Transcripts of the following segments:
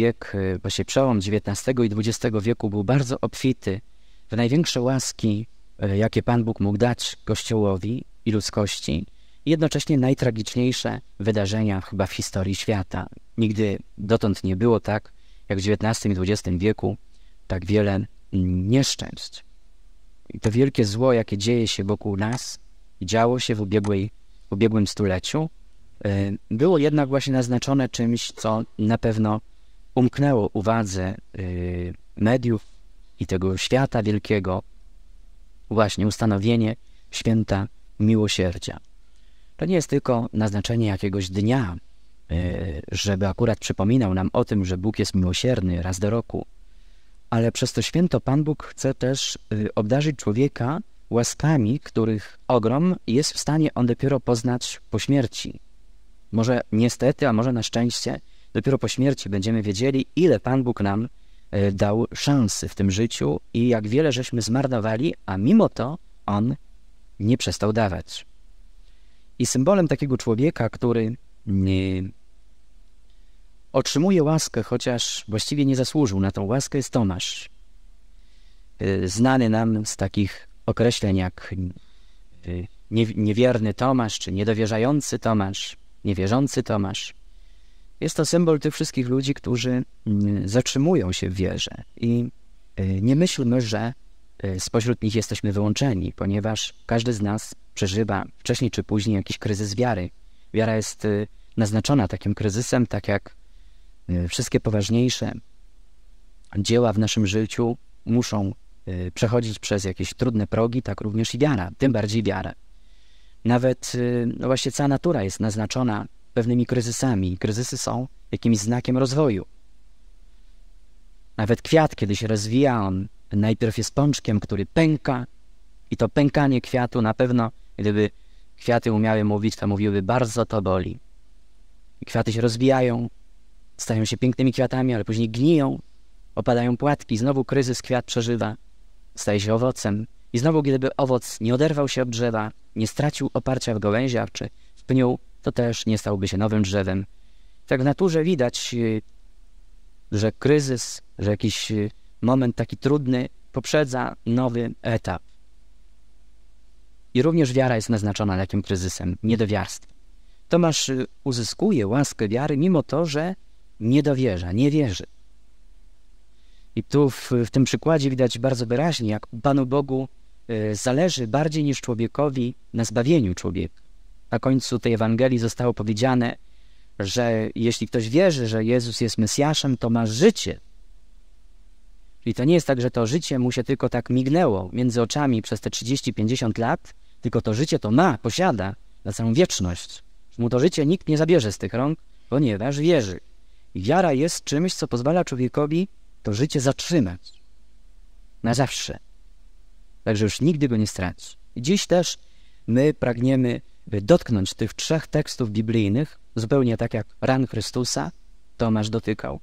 wiek, właśnie y, przełom XIX i XX wieku był bardzo obfity w największe łaski, y, jakie Pan Bóg mógł dać Kościołowi i ludzkości, i jednocześnie najtragiczniejsze wydarzenia chyba w historii świata. Nigdy dotąd nie było tak, jak w XIX i XX wieku, tak wiele mm, nieszczęść. I to wielkie zło, jakie dzieje się wokół nas, działo się w, ubiegłej, w ubiegłym stuleciu, y, było jednak właśnie naznaczone czymś, co na pewno umknęło uwadze y, mediów i tego świata wielkiego właśnie ustanowienie święta miłosierdzia. To nie jest tylko naznaczenie jakiegoś dnia, y, żeby akurat przypominał nam o tym, że Bóg jest miłosierny raz do roku, ale przez to święto Pan Bóg chce też y, obdarzyć człowieka łaskami, których ogrom jest w stanie on dopiero poznać po śmierci. Może niestety, a może na szczęście, Dopiero po śmierci będziemy wiedzieli, ile Pan Bóg nam e, dał szansy w tym życiu i jak wiele żeśmy zmarnowali, a mimo to On nie przestał dawać. I symbolem takiego człowieka, który mm, e, otrzymuje łaskę, chociaż właściwie nie zasłużył na tą łaskę, jest Tomasz. E, znany nam z takich określeń jak mm, niewierny Tomasz, czy niedowierzający Tomasz, niewierzący Tomasz. Jest to symbol tych wszystkich ludzi, którzy mm, zatrzymują się w wierze i e, nie myślmy, że e, spośród nich jesteśmy wyłączeni, ponieważ każdy z nas przeżywa wcześniej czy później jakiś kryzys wiary. Wiara jest e, naznaczona takim kryzysem, tak jak wszystkie poważniejsze dzieła w naszym życiu muszą przechodzić przez jakieś trudne progi, tak również i wiara, tym bardziej wiara. Nawet no właśnie cała natura jest naznaczona pewnymi kryzysami. Kryzysy są jakimś znakiem rozwoju. Nawet kwiat, kiedy się rozwija, on najpierw jest pączkiem, który pęka, i to pękanie kwiatu na pewno, gdyby kwiaty umiały mówić, to mówiłyby bardzo to boli. kwiaty się rozwijają, stają się pięknymi kwiatami, ale później gniją, opadają płatki, znowu kryzys kwiat przeżywa, staje się owocem. I znowu, gdyby owoc nie oderwał się od drzewa, nie stracił oparcia w gałęziach czy w pniu, to też nie stałby się nowym drzewem. Tak w naturze widać, y, że kryzys, że jakiś y, moment taki trudny poprzedza nowy etap. I również wiara jest naznaczona takim kryzysem, niedowiarstwem. Tomasz y, uzyskuje łaskę wiary, mimo to, że nie dowierza, nie wierzy. I tu w, w tym przykładzie widać bardzo wyraźnie, jak Panu Bogu zależy bardziej niż człowiekowi na zbawieniu człowieka na końcu tej Ewangelii zostało powiedziane, że jeśli ktoś wierzy, że Jezus jest Mesjaszem, to ma życie. I to nie jest tak, że to życie mu się tylko tak mignęło między oczami przez te 30-50 lat, tylko to życie to ma, posiada na całą wieczność. Mu to życie nikt nie zabierze z tych rąk, ponieważ wierzy. I wiara jest czymś, co pozwala człowiekowi to życie zatrzymać na zawsze. Także już nigdy go nie straci. I dziś też my pragniemy dotknąć tych trzech tekstów biblijnych, zupełnie tak jak ran Chrystusa Tomasz dotykał.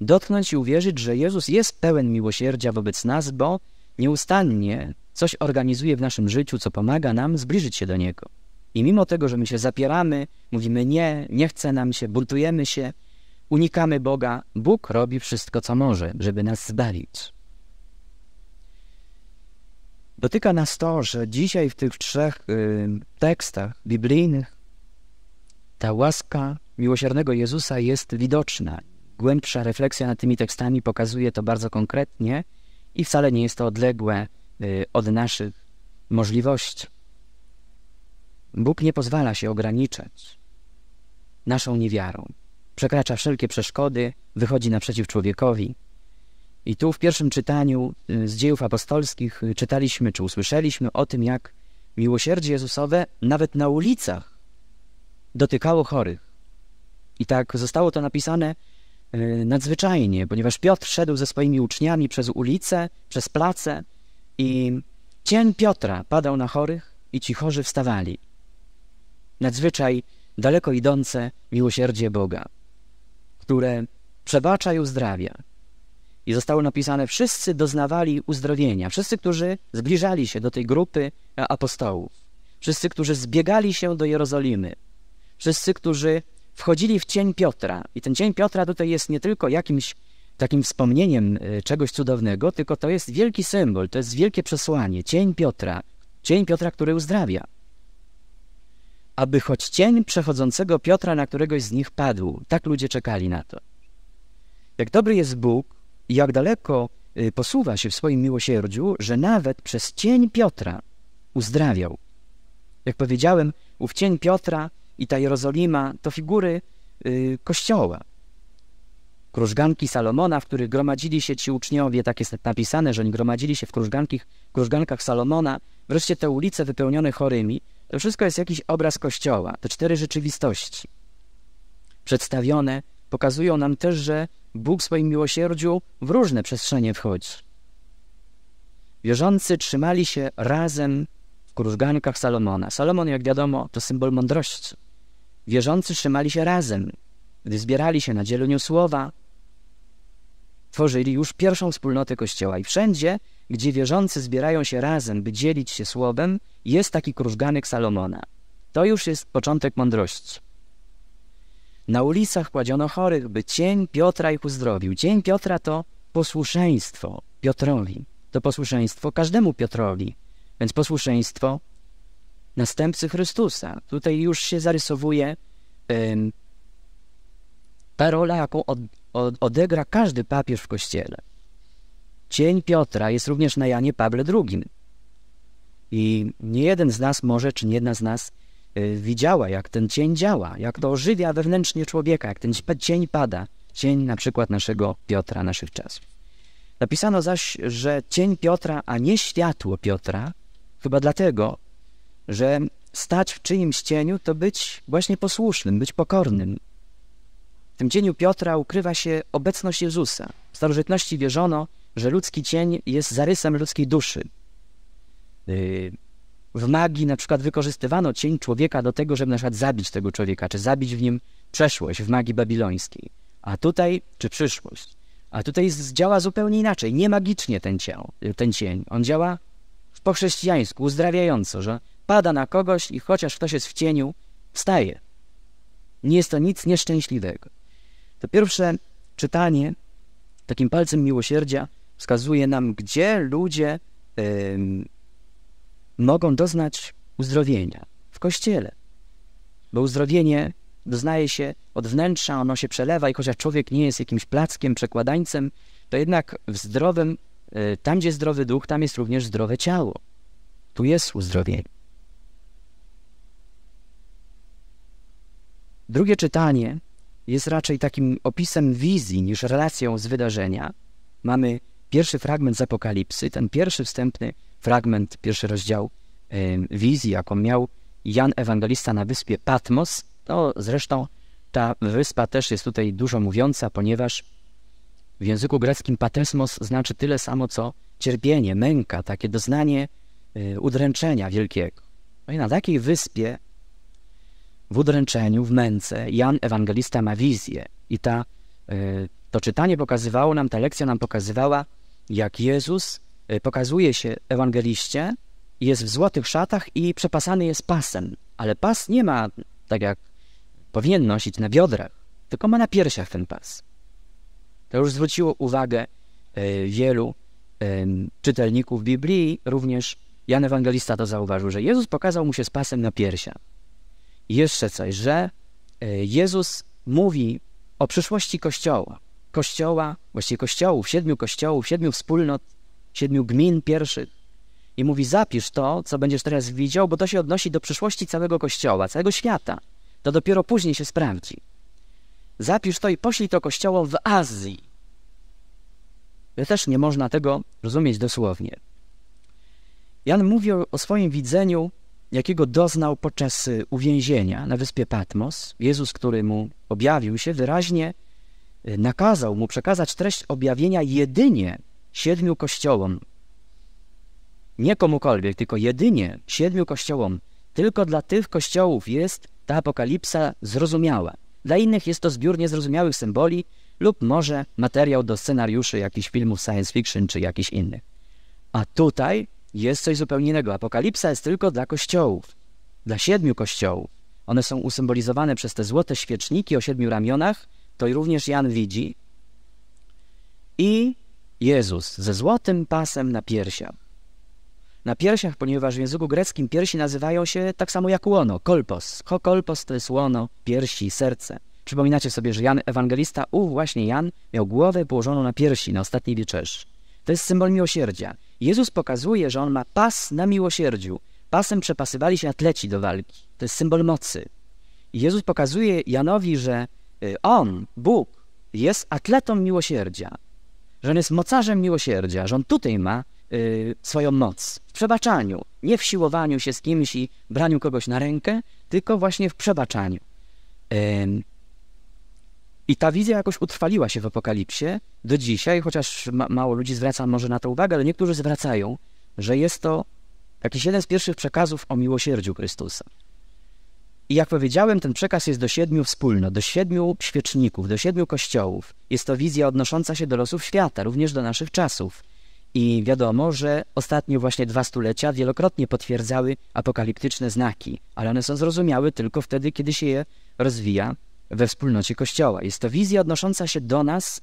Dotknąć i uwierzyć, że Jezus jest pełen miłosierdzia wobec nas, bo nieustannie coś organizuje w naszym życiu, co pomaga nam zbliżyć się do Niego. I mimo tego, że my się zapieramy, mówimy nie, nie chce nam się, buntujemy się, unikamy Boga, Bóg robi wszystko, co może, żeby nas zbawić. Dotyka nas to, że dzisiaj w tych trzech y, tekstach biblijnych ta łaska miłosiernego Jezusa jest widoczna. Głębsza refleksja nad tymi tekstami pokazuje to bardzo konkretnie i wcale nie jest to odległe y, od naszych możliwości. Bóg nie pozwala się ograniczać naszą niewiarą. Przekracza wszelkie przeszkody, wychodzi naprzeciw człowiekowi, i tu w pierwszym czytaniu y, z dziejów apostolskich y, czytaliśmy czy usłyszeliśmy o tym, jak miłosierdzie Jezusowe nawet na ulicach dotykało chorych. I tak zostało to napisane y, nadzwyczajnie, ponieważ Piotr szedł ze swoimi uczniami przez ulice, przez place i cień Piotra padał na chorych i ci chorzy wstawali. Nadzwyczaj daleko idące miłosierdzie Boga, które przebacza i uzdrawia i zostało napisane, wszyscy doznawali uzdrowienia, wszyscy, którzy zbliżali się do tej grupy e, apostołów, wszyscy, którzy zbiegali się do Jerozolimy, wszyscy, którzy wchodzili w cień Piotra. I ten cień Piotra tutaj jest nie tylko jakimś takim wspomnieniem e, czegoś cudownego, tylko to jest wielki symbol, to jest wielkie przesłanie, cień Piotra, cień Piotra, który uzdrawia. Aby choć cień przechodzącego Piotra na któregoś z nich padł, tak ludzie czekali na to. Jak dobry jest Bóg, i jak daleko y, posuwa się w swoim miłosierdziu, że nawet przez cień Piotra uzdrawiał. Jak powiedziałem, ów cień Piotra i ta Jerozolima to figury y, kościoła. Krużganki Salomona, w których gromadzili się ci uczniowie, tak jest napisane, że oni gromadzili się w krużgankach Salomona, wreszcie te ulice wypełnione chorymi, to wszystko jest jakiś obraz kościoła, te cztery rzeczywistości przedstawione pokazują nam też, że Bóg w swoim miłosierdziu w różne przestrzenie wchodzi. Wierzący trzymali się razem w krużgankach Salomona. Salomon, jak wiadomo, to symbol mądrości. Wierzący trzymali się razem, gdy zbierali się na dzieleniu słowa, tworzyli już pierwszą wspólnotę Kościoła. I wszędzie, gdzie wierzący zbierają się razem, by dzielić się słowem, jest taki krużganek Salomona. To już jest początek mądrości. Na ulicach kładziono chorych, by cień Piotra ich uzdrowił. Cień Piotra to posłuszeństwo Piotrowi, to posłuszeństwo każdemu Piotrowi, więc posłuszeństwo następcy Chrystusa. Tutaj już się zarysowuje ym, ta rola, jaką od, od, odegra każdy papież w Kościele. Cień Piotra jest również na Janie Pawle II. I nie jeden z nas może, czy nie jedna z nas, Y, widziała, jak ten cień działa, jak to ożywia wewnętrznie człowieka, jak ten cień pada. Cień na przykład naszego Piotra, naszych czasów. Napisano zaś, że cień Piotra, a nie światło Piotra, chyba dlatego, że stać w czyimś cieniu to być właśnie posłusznym, być pokornym. W tym cieniu Piotra ukrywa się obecność Jezusa. W starożytności wierzono, że ludzki cień jest zarysem ludzkiej duszy. Y, w magii na przykład wykorzystywano cień człowieka do tego, żeby na przykład zabić tego człowieka, czy zabić w nim przeszłość w magii babilońskiej. A tutaj, czy przyszłość. A tutaj działa zupełnie inaczej, nie magicznie ten, ten cień. On działa po chrześcijańsku, uzdrawiająco, że pada na kogoś i chociaż ktoś jest w cieniu, wstaje. Nie jest to nic nieszczęśliwego. To pierwsze czytanie takim palcem miłosierdzia wskazuje nam, gdzie ludzie yy, mogą doznać uzdrowienia w kościele. Bo uzdrowienie doznaje się od wnętrza, ono się przelewa i chociaż człowiek nie jest jakimś plackiem, przekładańcem, to jednak w zdrowym, e, tam gdzie zdrowy duch, tam jest również zdrowe ciało. Tu jest uzdrowienie. Drugie czytanie jest raczej takim opisem wizji niż relacją z wydarzenia. Mamy pierwszy fragment z Apokalipsy, ten pierwszy wstępny fragment pierwszy rozdział wizji, jaką miał Jan Ewangelista na wyspie Patmos. No zresztą ta wyspa też jest tutaj dużo mówiąca, ponieważ w języku greckim patesmos znaczy tyle samo co cierpienie, męka, takie doznanie y, udręczenia wielkiego. No i na takiej wyspie w udręczeniu, w męce Jan Ewangelista ma wizję i ta, y, to czytanie pokazywało nam, ta lekcja nam pokazywała, jak Jezus E, pokazuje się ewangeliście, jest w złotych szatach i przepasany jest pasem, ale pas nie ma, tak jak powinien nosić na biodrach, tylko ma na piersiach ten pas. To już zwróciło uwagę e, wielu e, czytelników Biblii, również Jan Ewangelista to zauważył, że Jezus pokazał mu się z pasem na piersiach. I jeszcze coś, że Jezus mówi o przyszłości Kościoła. Kościoła, właściwie kościołów, siedmiu kościołów, siedmiu wspólnot siedmiu gmin pierwszy I mówi: Zapisz to, co będziesz teraz widział, bo to się odnosi do przyszłości całego kościoła, całego świata. To dopiero później się sprawdzi. Zapisz to i poślij to kościołom w Azji. Też nie można tego rozumieć dosłownie. Jan mówi o, o swoim widzeniu, jakiego doznał podczas y, uwięzienia na wyspie Patmos. Jezus, który mu objawił się, wyraźnie y, nakazał mu przekazać treść objawienia jedynie siedmiu kościołom, nie komukolwiek, tylko jedynie siedmiu kościołom, tylko dla tych kościołów jest ta apokalipsa zrozumiała. Dla innych jest to zbiór niezrozumiałych symboli lub może materiał do scenariuszy jakichś filmów science fiction czy jakichś innych. A tutaj jest coś zupełnie innego. Apokalipsa jest tylko dla kościołów, dla siedmiu kościołów. One są usymbolizowane przez te złote świeczniki o siedmiu ramionach, to i również Jan widzi. I Jezus ze złotym pasem na piersiach. Na piersiach, ponieważ w języku greckim piersi nazywają się tak samo jak łono, kolpos. Ho kolpos to jest łono, piersi, serce. Przypominacie sobie, że Jan Ewangelista, u właśnie Jan, miał głowę położoną na piersi na ostatniej wieczerzy. To jest symbol miłosierdzia. Jezus pokazuje, że on ma pas na miłosierdziu. Pasem przepasywali się atleci do walki. To jest symbol mocy. Jezus pokazuje Janowi, że y, on, Bóg, jest atletą miłosierdzia że on jest mocarzem miłosierdzia, że on tutaj ma y, swoją moc w przebaczaniu, nie w siłowaniu się z kimś i braniu kogoś na rękę, tylko właśnie w przebaczaniu. i ta wizja jakoś utrwaliła się w apokalipsie do dzisiaj, chociaż ma mało ludzi zwraca może na to uwagę, ale niektórzy zwracają, że jest to jakiś jeden z pierwszych przekazów o miłosierdziu Chrystusa. I jak powiedziałem, ten przekaz jest do siedmiu wspólnot, do siedmiu świeczników, do siedmiu kościołów. Jest to wizja odnosząca się do losów świata, również do naszych czasów. I wiadomo, że ostatnie właśnie dwa stulecia wielokrotnie potwierdzały apokaliptyczne znaki, ale one są zrozumiałe tylko wtedy, kiedy się je rozwija we wspólnocie Kościoła. Jest to wizja odnosząca się do nas,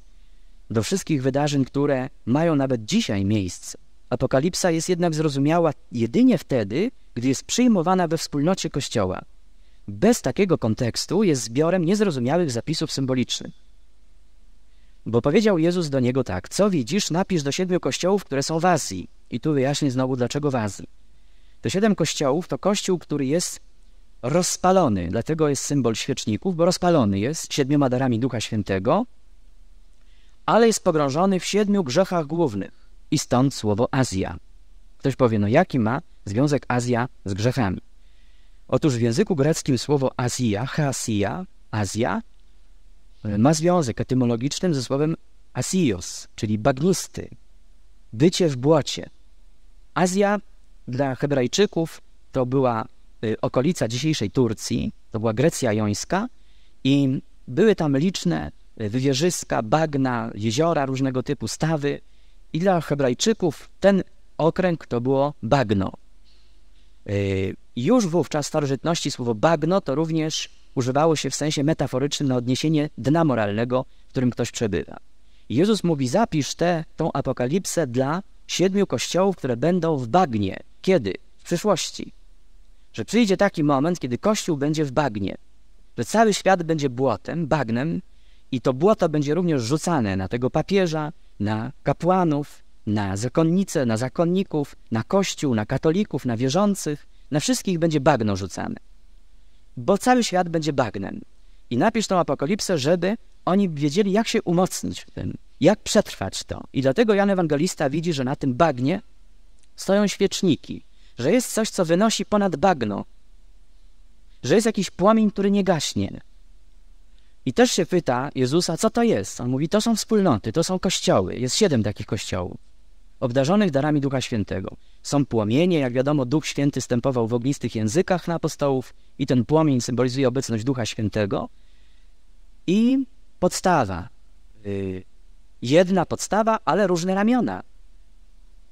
do wszystkich wydarzeń, które mają nawet dzisiaj miejsce. Apokalipsa jest jednak zrozumiała jedynie wtedy, gdy jest przyjmowana we wspólnocie Kościoła bez takiego kontekstu jest zbiorem niezrozumiałych zapisów symbolicznych. Bo powiedział Jezus do niego tak: Co widzisz, napisz do siedmiu kościołów, które są w Azji. I tu wyjaśnię znowu, dlaczego w Azji. Te siedem kościołów to kościół, który jest rozpalony, dlatego jest symbol świeczników, bo rozpalony jest siedmioma darami Ducha Świętego, ale jest pogrążony w siedmiu grzechach głównych. I stąd słowo Azja. Ktoś powie, no jaki ma związek Azja z grzechami? Otóż w języku greckim słowo Azja, Hasia, e, Azja, ma związek etymologiczny ze słowem asios, czyli bagnisty, bycie w błocie. Azja dla Hebrajczyków to była e, okolica dzisiejszej Turcji, to była Grecja Jońska i były tam liczne e, wywierzyska, bagna, jeziora różnego typu, stawy i dla Hebrajczyków ten okręg to było bagno. Już wówczas w starożytności słowo bagno to również używało się w sensie metaforycznym na odniesienie dna moralnego, w którym ktoś przebywa. Jezus mówi: Zapisz tę apokalipsę dla siedmiu kościołów, które będą w bagnie. Kiedy? W przyszłości. Że przyjdzie taki moment, kiedy kościół będzie w bagnie, że cały świat będzie błotem, bagnem, i to błoto będzie również rzucane na tego papieża, na kapłanów, na zakonnice, na zakonników, na kościół, na katolików, na wierzących na wszystkich będzie bagno rzucane. Bo cały świat będzie bagnem. I napisz tą apokalipsę, żeby oni wiedzieli, jak się umocnić w tym, jak przetrwać to. I dlatego Jan Ewangelista widzi, że na tym bagnie stoją świeczniki, że jest coś, co wynosi ponad bagno, że jest jakiś płomień, który nie gaśnie. I też się pyta Jezusa, co to jest? On mówi, to są wspólnoty, to są kościoły. Jest siedem takich kościołów, obdarzonych darami Ducha Świętego są płomienie. Jak wiadomo, Duch Święty stępował w ognistych językach na apostołów i ten płomień symbolizuje obecność Ducha Świętego. I podstawa. Y, jedna podstawa, ale różne ramiona.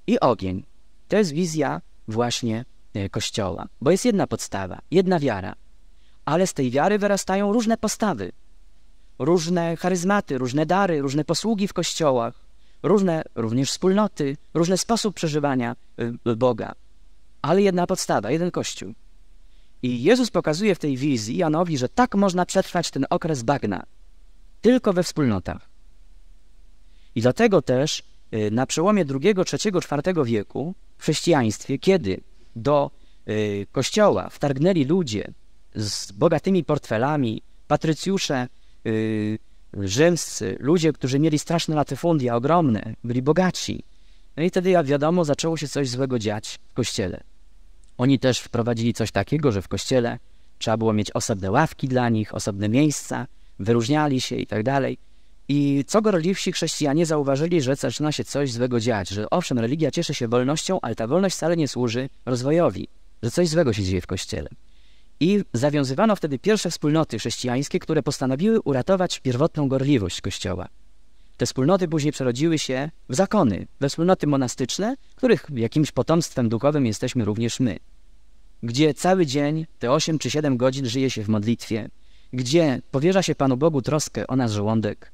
I ogień. To jest wizja właśnie y, Kościoła, bo jest jedna podstawa, jedna wiara. Ale z tej wiary wyrastają różne postawy, różne charyzmaty, różne dary, różne posługi w kościołach, różne również wspólnoty, różny sposób przeżywania y, Boga, ale jedna podstawa, jeden Kościół. I Jezus pokazuje w tej wizji Janowi, że tak można przetrwać ten okres bagna, tylko we wspólnotach. I dlatego też y, na przełomie II, III, IV wieku w chrześcijaństwie, kiedy do y, kościoła wtargnęli ludzie z bogatymi portfelami, patrycjusze, rzymscy, ludzie, którzy mieli straszne latyfundia, ogromne, byli bogaci. No i wtedy, jak wiadomo, zaczęło się coś złego dziać w kościele. Oni też wprowadzili coś takiego, że w kościele trzeba było mieć osobne ławki dla nich, osobne miejsca, wyróżniali się i tak dalej. I co gorliwsi chrześcijanie zauważyli, że zaczyna się coś złego dziać, że owszem, religia cieszy się wolnością, ale ta wolność wcale nie służy rozwojowi, że coś złego się dzieje w kościele. I zawiązywano wtedy pierwsze wspólnoty chrześcijańskie, które postanowiły uratować pierwotną gorliwość Kościoła. Te wspólnoty później przerodziły się w zakony, we wspólnoty monastyczne, których jakimś potomstwem duchowym jesteśmy również my. Gdzie cały dzień, te 8 czy 7 godzin żyje się w modlitwie, gdzie powierza się Panu Bogu troskę o nasz żołądek,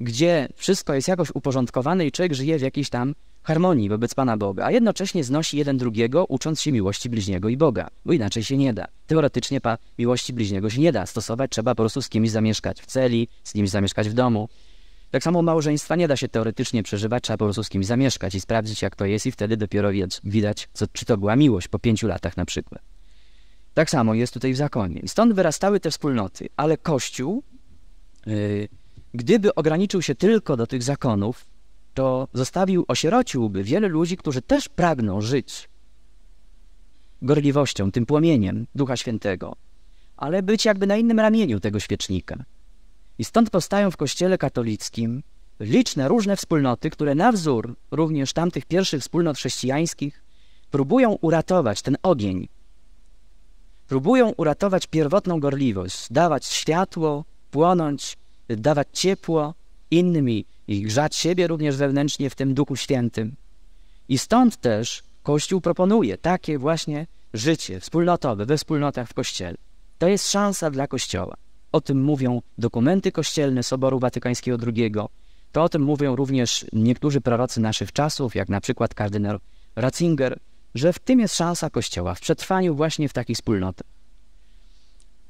gdzie wszystko jest jakoś uporządkowane i człowiek żyje w jakiejś tam harmonii wobec Pana Boga, a jednocześnie znosi jeden drugiego, ucząc się miłości bliźniego i Boga, bo inaczej się nie da. Teoretycznie pa, miłości bliźniego się nie da stosować, trzeba po prostu z kimś zamieszkać w celi, z kimś zamieszkać w domu. Tak samo małżeństwa nie da się teoretycznie przeżywać, trzeba po prostu z kimś zamieszkać i sprawdzić jak to jest i wtedy dopiero widać, co, czy to była miłość po pięciu latach na przykład. Tak samo jest tutaj w zakonie. Stąd wyrastały te wspólnoty, ale Kościół, yy, gdyby ograniczył się tylko do tych zakonów, to zostawił, osierociłby wiele ludzi, którzy też pragną żyć gorliwością, tym płomieniem Ducha Świętego, ale być jakby na innym ramieniu tego świecznika. I stąd powstają w Kościele katolickim liczne różne wspólnoty, które na wzór również tamtych pierwszych wspólnot chrześcijańskich próbują uratować ten ogień, próbują uratować pierwotną gorliwość, dawać światło, płonąć, dawać ciepło innymi i grzać siebie również wewnętrznie w tym Duchu Świętym. I stąd też Kościół proponuje takie właśnie życie wspólnotowe we wspólnotach w Kościele. To jest szansa dla Kościoła. O tym mówią dokumenty kościelne Soboru Watykańskiego II. To o tym mówią również niektórzy prorocy naszych czasów, jak na przykład kardynał Ratzinger, że w tym jest szansa Kościoła, w przetrwaniu właśnie w takich wspólnotach.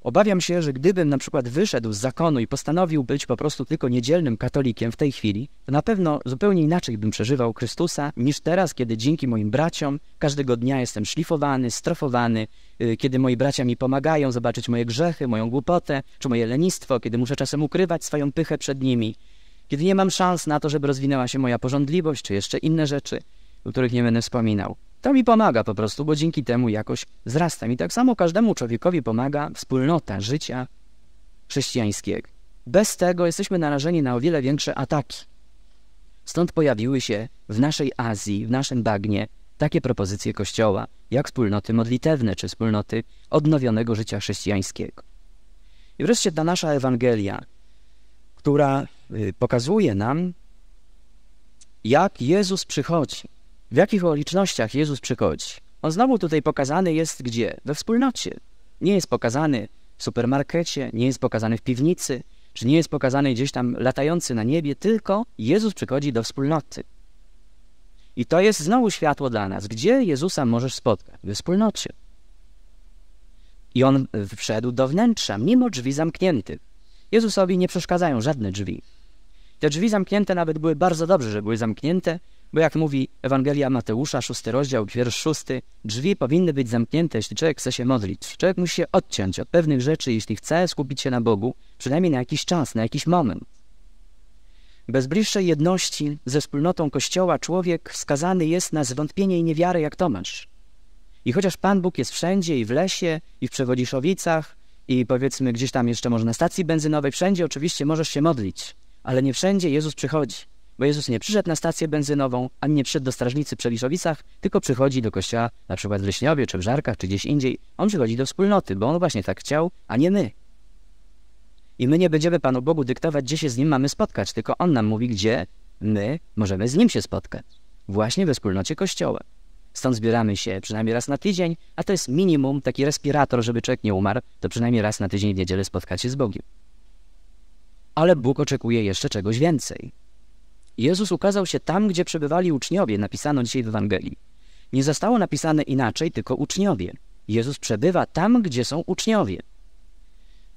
Obawiam się, że gdybym na przykład wyszedł z zakonu i postanowił być po prostu tylko niedzielnym katolikiem w tej chwili, to na pewno zupełnie inaczej bym przeżywał Chrystusa niż teraz, kiedy dzięki moim braciom każdego dnia jestem szlifowany, strofowany, y, kiedy moi bracia mi pomagają zobaczyć moje grzechy, moją głupotę czy moje lenistwo, kiedy muszę czasem ukrywać swoją pychę przed nimi, kiedy nie mam szans na to, żeby rozwinęła się moja porządliwość czy jeszcze inne rzeczy o których nie będę wspominał. To mi pomaga po prostu, bo dzięki temu jakoś wzrastam. I tak samo każdemu człowiekowi pomaga wspólnota życia chrześcijańskiego. Bez tego jesteśmy narażeni na o wiele większe ataki. Stąd pojawiły się w naszej Azji, w naszym bagnie, takie propozycje Kościoła, jak wspólnoty modlitewne czy wspólnoty odnowionego życia chrześcijańskiego. I wreszcie ta nasza Ewangelia, która y, pokazuje nam, jak Jezus przychodzi, w jakich okolicznościach Jezus przychodzi. On znowu tutaj pokazany jest gdzie? We wspólnocie. Nie jest pokazany w supermarkecie, nie jest pokazany w piwnicy, czy nie jest pokazany gdzieś tam latający na niebie, tylko Jezus przychodzi do wspólnoty. I to jest znowu światło dla nas. Gdzie Jezusa możesz spotkać? We wspólnocie. I on wszedł do wnętrza, mimo drzwi zamkniętych. Jezusowi nie przeszkadzają żadne drzwi. Te drzwi zamknięte nawet były bardzo dobrze, że były zamknięte, bo jak mówi Ewangelia Mateusza, szósty rozdział, wiersz szósty, drzwi powinny być zamknięte, jeśli człowiek chce się modlić. Człowiek musi się odciąć od pewnych rzeczy, jeśli chce skupić się na Bogu, przynajmniej na jakiś czas, na jakiś moment. Bez bliższej jedności ze wspólnotą Kościoła człowiek skazany jest na zwątpienie i niewiarę jak Tomasz. I chociaż Pan Bóg jest wszędzie i w lesie, i w Przewodziszowicach, i powiedzmy gdzieś tam jeszcze może na stacji benzynowej, wszędzie oczywiście możesz się modlić, ale nie wszędzie Jezus przychodzi bo Jezus nie przyszedł na stację benzynową, ani nie przyszedł do strażnicy przy Liszowicach, tylko przychodzi do kościoła na przykład w Leśniowie, czy w Żarkach, czy gdzieś indziej. On przychodzi do wspólnoty, bo on właśnie tak chciał, a nie my. I my nie będziemy Panu Bogu dyktować, gdzie się z Nim mamy spotkać, tylko On nam mówi, gdzie my możemy z Nim się spotkać. Właśnie we wspólnocie Kościoła. Stąd zbieramy się przynajmniej raz na tydzień, a to jest minimum, taki respirator, żeby człowiek nie umarł, to przynajmniej raz na tydzień w niedzielę spotkać się z Bogiem. Ale Bóg oczekuje jeszcze czegoś więcej. Jezus ukazał się tam, gdzie przebywali uczniowie, napisano dzisiaj w Ewangelii. Nie zostało napisane inaczej, tylko uczniowie. Jezus przebywa tam, gdzie są uczniowie.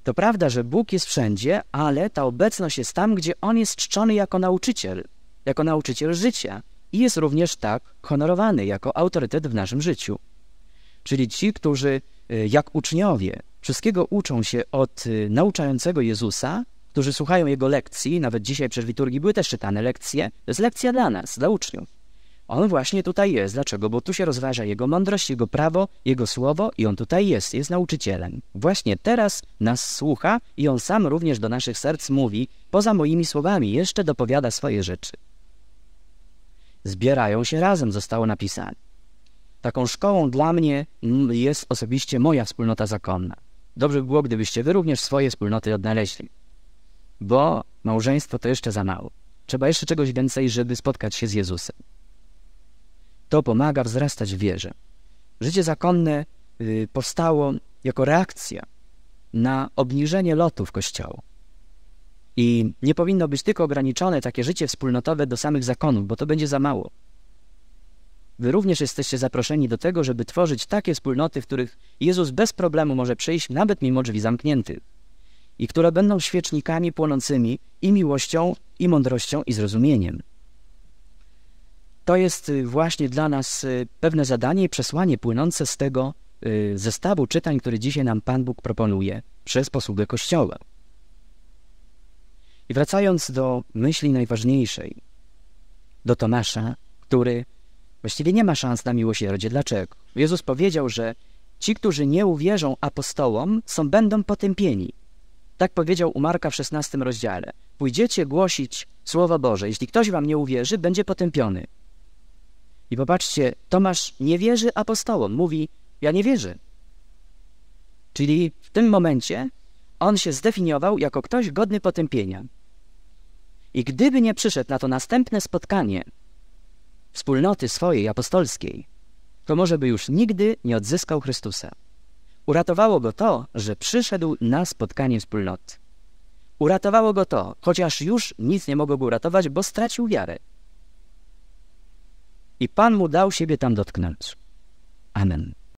To prawda, że Bóg jest wszędzie, ale ta obecność jest tam, gdzie On jest czczony jako nauczyciel, jako nauczyciel życia i jest również tak honorowany jako autorytet w naszym życiu. Czyli ci, którzy y, jak uczniowie wszystkiego uczą się od y, nauczającego Jezusa, którzy słuchają jego lekcji, nawet dzisiaj przed liturgii były też czytane lekcje, to jest lekcja dla nas, dla uczniów. On właśnie tutaj jest. Dlaczego? Bo tu się rozważa jego mądrość, jego prawo, jego słowo i on tutaj jest, jest nauczycielem. Właśnie teraz nas słucha i on sam również do naszych serc mówi, poza moimi słowami, jeszcze dopowiada swoje rzeczy. Zbierają się razem, zostało napisane. Taką szkołą dla mnie mm, jest osobiście moja wspólnota zakonna. Dobrze by było, gdybyście wy również swoje wspólnoty odnaleźli bo małżeństwo to jeszcze za mało. Trzeba jeszcze czegoś więcej, żeby spotkać się z Jezusem. To pomaga wzrastać w wierze. Życie zakonne y, powstało jako reakcja na obniżenie lotów Kościoła. I nie powinno być tylko ograniczone takie życie wspólnotowe do samych zakonów, bo to będzie za mało. Wy również jesteście zaproszeni do tego, żeby tworzyć takie wspólnoty, w których Jezus bez problemu może przyjść, nawet mimo drzwi zamkniętych i które będą świecznikami płonącymi i miłością, i mądrością, i zrozumieniem. To jest y, właśnie dla nas y, pewne zadanie i przesłanie płynące z tego y, zestawu czytań, który dzisiaj nam Pan Bóg proponuje przez posługę Kościoła. I wracając do myśli najważniejszej, do Tomasza, który właściwie nie ma szans na miłosierdzie. Dlaczego? Jezus powiedział, że ci, którzy nie uwierzą apostołom, są będą potępieni. Tak powiedział u Marka w szesnastym rozdziale. Pójdziecie głosić Słowa Boże. Jeśli ktoś wam nie uwierzy, będzie potępiony. I popatrzcie, Tomasz nie wierzy apostołom. Mówi, ja nie wierzę. Czyli w tym momencie on się zdefiniował jako ktoś godny potępienia. I gdyby nie przyszedł na to następne spotkanie wspólnoty swojej apostolskiej, to może by już nigdy nie odzyskał Chrystusa. Uratowało go to, że przyszedł na spotkanie wspólnoty. Uratowało go to, chociaż już nic nie mogło go uratować, bo stracił wiarę. I Pan mu dał siebie tam dotknąć. Amen.